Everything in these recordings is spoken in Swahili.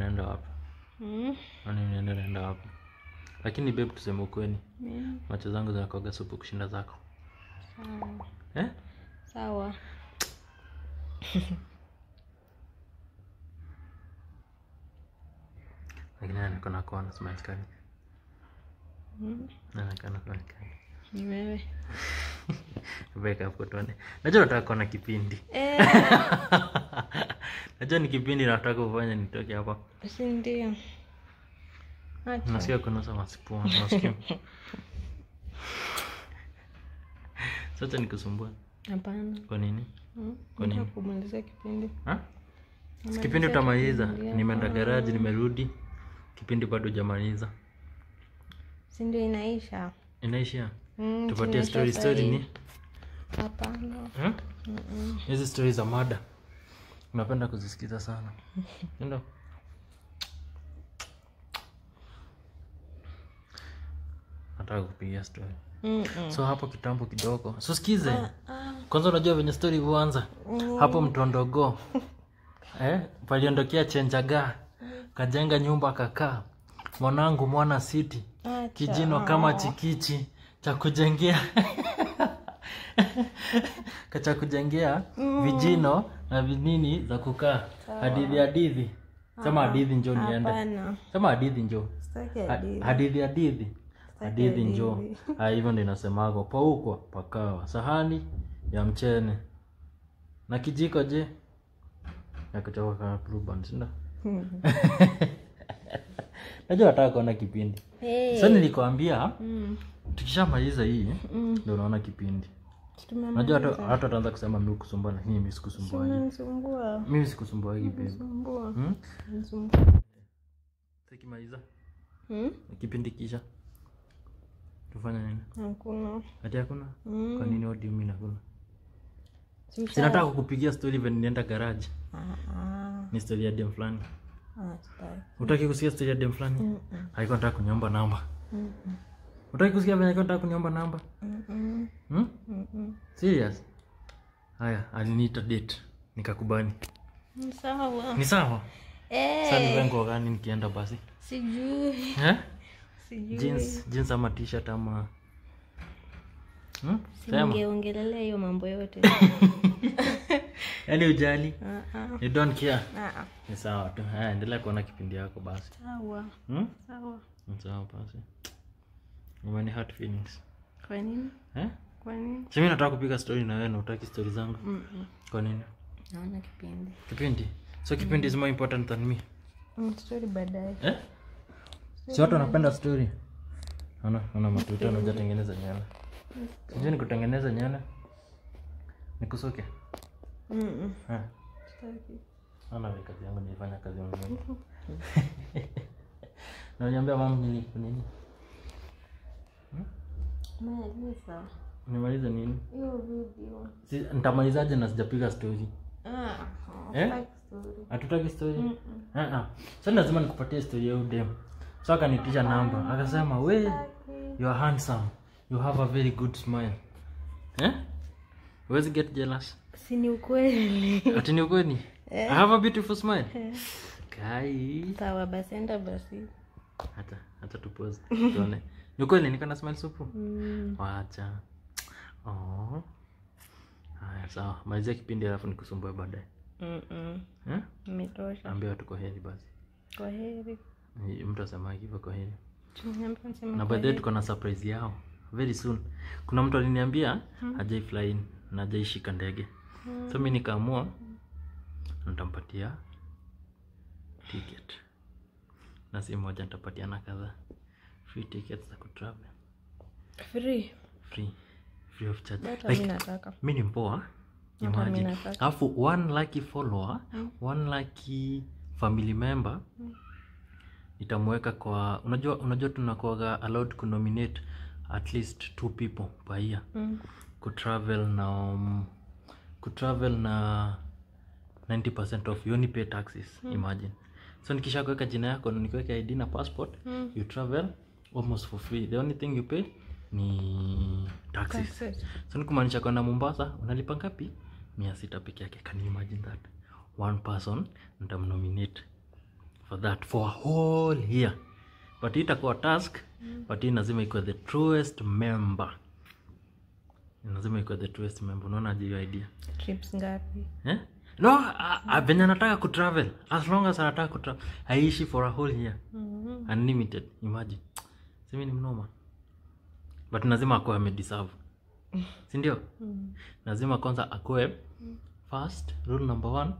unaenda wapi? Mm. Yaani unaenda naenda wapi? Lakini babe, tuseme ukweli. Mm. Macho zangu zinakuwaga supu kushinda zako. Sawa. Eh? Sawa. Lakini anakuwa kwa na smile kali. Mm. Anakuwa na smile kali. Ni wewe. Weka hapo tuone. Najua nataka kuona kipindi. Eh. Najua ni kipindi nataka kufanya nitoke hapa. Si ndio. Acha. Nasikia kuna kunusa masipu, nasikia. Sasa nikusumbua. Hapana. Kwa nini? Hmm? Kwa nini? Kumaliza kipindi. Ha? Kipindi utamaliza. Nimeenda garage, nimerudi. Kipindi bado jamaliza. Si ndio inaisha. Inaisha. Mm, tupatie story story ni? Hapana. Hmm? Hizi story za mada. Unapenda kuzisikiza sana. Ndo. Nataka kupigia story. Mm -mm. So hapo kitambo kidogo. So ah, ah. Kwanza unajua venye story huanza. Mm. Hapo mtondogo. eh, paliondokea chenjaga. Ah. Kajenga nyumba kakaa. Mwanangu mwana city. Kijino kama chikichi cha kujengea. kacha kujengea mm. vijino na vinini za kukaa hadithi hadithi sema hadithi njo niende sema hadithi njo hadithi hadithi hadithi njo hivyo ndo inasemago pauko pakawa sahani ya mchene na kijiko je ya kama blue hmm. najua nataka kuona kipindi hey. sa so, mm. tukishamaliza hii mm. ndo unaona kipindi najua watu wataanza kusema mi kusumbua lakini mi sikusumbua sikusumbua hii hmm? hmm? kipindi kisha tufanya nini hati hakuna mm. kwa nini odi mi sinataka kukupigia stori venienda garaji uh-huh. ni stori ya dem fulani uh-huh. Ah, utaki kusikia stori ya dem fulani uh-huh. haikuwa nataka kunyomba namba uh-huh. Utaki kusikia venye nataka kuniomba namba? Mm -mm. Hmm? Serious? Haya, alinita date. Nikakubali. Ni sawa. Ni sawa. Eh. Sasa ni gani nikienda basi? Sijui. Eh? Sijui. Jeans, jeans ama t-shirt ama Hmm? Singeongelelea hiyo mambo yote. Yaani ujali? Uh -uh. You don't care? Uh -uh. Ni sawa tu. Haya, endelea kuona kipindi yako basi. Sawa. Hmm? Sawa. Sawa basi. Umani hurt feelings. Eh? nataka kupiga story na wewe na zangu. Mm -mm. Kwa nini? Naona kipindi. So kipindi mm. is more important than me. Mm, eh? Si watu wanapenda story. Ona, matuta anaja tengeneza nywele. Unajua nikutengeneza nywele? Nikusuke. Eh. Ona wewe kazi yangu nilifanya kazi mzuri. Unaniambia mama nini nini? nimalize nini si, ntamalizaje na sijapiga story ah, oh, eh? hatutaki eh? story mm -mm. uh -uh. so lazima nikupatie story ya udem so akanitisha namba akasema we you are handsome you have a very good smile eh? Where's get jealous si ni ukweli ati ni ukweli yeah. i have a beautiful smile yeah. kai sawa basi enda basi hata hata tupoze tuone ni kweli niko na smell supu? Mm. Wacha. Oh. Haya sawa. Malizia kipindi alafu nikusumbue baadaye. Mm eh? -mm. Ambia watu kwaheri basi. Kwaheri. Mtu asema hivyo kwaheri. Na by tuko na surprise yao very soon. Kuna mtu aliniambia hmm, hajai fly na hajai ndege. Hmm. So mi nikaamua ntampatia ticket. Na si moja nitapatiana kadhaa free tickets za kutravel free free free of charge Data like, mimi ni mpoa imagine alafu one lucky follower mm. one lucky family member mm. itamuweka kwa unajua unajua tunakuwaga allowed kunominate at least two people pa hia mm. kutravel na um, kutravel na 90% of you pay taxes mm. imagine so nikisha kuweka jina yako nikiweka id na passport mm. you travel almost for free. The only thing you pay ni taxes. So ni kumaanisha kwenda Mombasa unalipa ngapi? mia sita peke yake. Can you imagine that? One person nitamnominate for that for a whole year, but hii itakuwa task mm. But hii lazima ikuwa the truest member, lazima ikuwa the truest member. Unaona hiyo idea? Trips ngapi eh? No, venye anataka kutravel as long as anataka kutravel aishi for a whole year mm -hmm. Unlimited, imagine simi ni mnoma but lazima akuwe amediserve sindio mm. lazima kwanza akuwe mm. first rule number one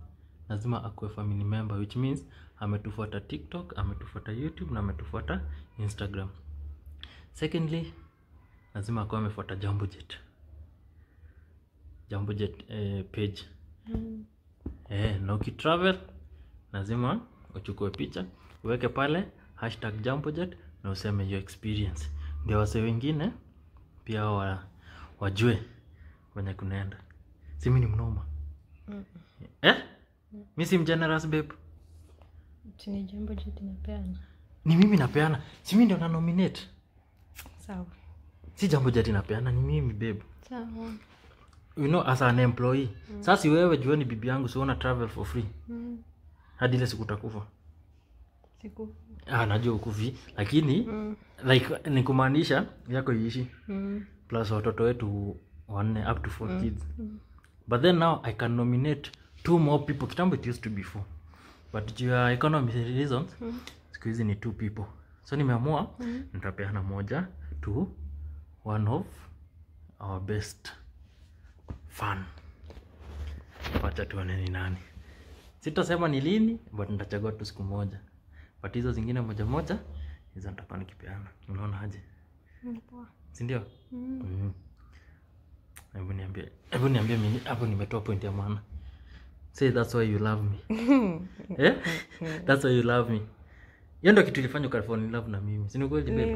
lazima akuwe family member which means ametufuata tiktok ametufuata youtube na ametufuata instagram secondly lazima akuwe amefuata jambojet jambojet eh, page mm. eh, na ukitravel lazima uchukue picha uweke pale hashtag jambojet na useme hiyo experience, ndio wase wengine pia wa, wajue wenye kunaenda. Si mimi ni mnoma mm eh? Mm. Mi si mgenerous babe, ni jambo jeti napeana, ni mimi napeana, si mi ndio na nominate. Sawa, si jambo jati napeana, ni mimi babe. Sawa you know, as an employee mm. Sasa wewe jueni bibi yangu, siona travel for free mm. hadi ile sikutakufa utakufa siku ah, najua ukufi lakini mm. like ni kumaanisha yako iishi mm. plus watoto wetu wanne up to four mm. kids mm. but then now i can nominate two more people kitambo it used to be four but juu ya economic reasons mm. siku hizi ni two people so nimeamua mm. nitapeana moja to one of our best fun wacha tuone ni nani sitasema ni lini but nitachagua tu siku moja but hizo zingine moja moja hizo nitakuwa nikipeana. Unaona aje? Si ndio? Mm. mm. Hebu niambie, hebu niambie mimi hapo nimetoa point ya maana. Say that's why you love me. eh? that's why you love me. Hiyo ndio kitu ilifanya ukalifall in love na mimi. Si ni kweli babe?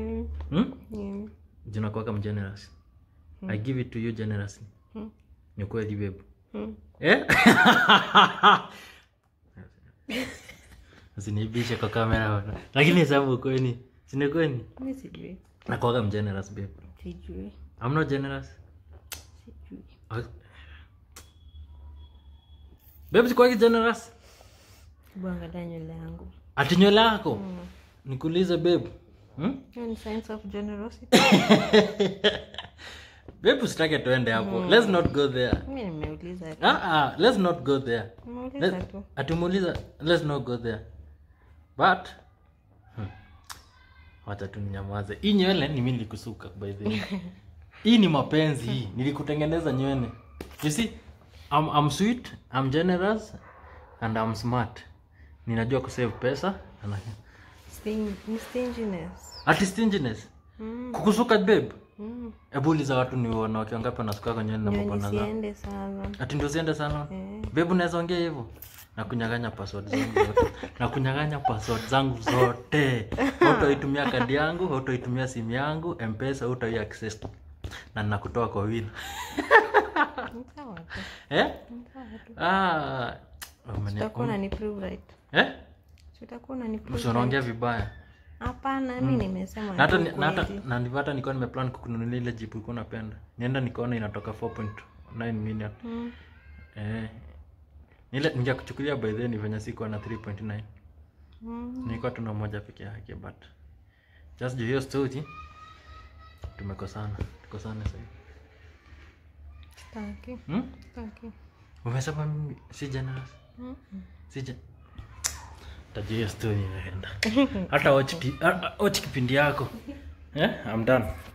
Mm. Mm. Jina kwako mgenerous. Mm. I give it to you generously. Mm. Ni kweli babe. Mm. Eh? Usinibishe kwa kamera Lakini hesabu ukweni. Si ni Mimi sijui. Nakuwaga mgenerous babe. Sijui. I'm not generous. Sijui. generous. Bwana yangu. Ati nywele yako? Mm. Nikuulize babe. Hmm? of generosity. babe tuende hapo. Hmm. Let's not go there. Mimi nimeuliza. Ah ah, let's not go there. Nimeuliza tu. let's not go there but hmm, wacha tu ninyamaze. Hii nywele ni mimi nilikusuka by the way. hii ni mapenzi hii, nilikutengeneza nywele. You see, I'm, I'm sweet, I'm generous and I'm smart. Ninajua kusave pesa. Sting, stinginess. Ati stinginess. Mm. Kukusuka babe. Mm. Ebu uliza watu ni wanawake wangapi wanasuka kwenye na mabwana zao. Ati ndio siende sana. Yeah. Babe unaweza ongea hivyo? na kunyang'anya password zangu zote na password zangu zote kadi yangu hautoitumia simu yangu mpesa hutoi access na nakutoa kwa wina eh? ah, usiunaongea um- eh? vibaya hmm. hata nikuwa nimeplan kukununulia ile jipu ikuwa napenda nienda nikaona inatoka 4.9 million mm. eh, ile ningekuchukulia by venye sikuwa na 3.9. Mm. Nilikuwa tuna moja peke yake but just hiyo story tumekosana. Tukosane sasa. Hmm? Umesema mimi si generous. Mm. Si Tajia hiyo story inaenda. Hata watch watch kipindi yako. Eh? Yeah? I'm done.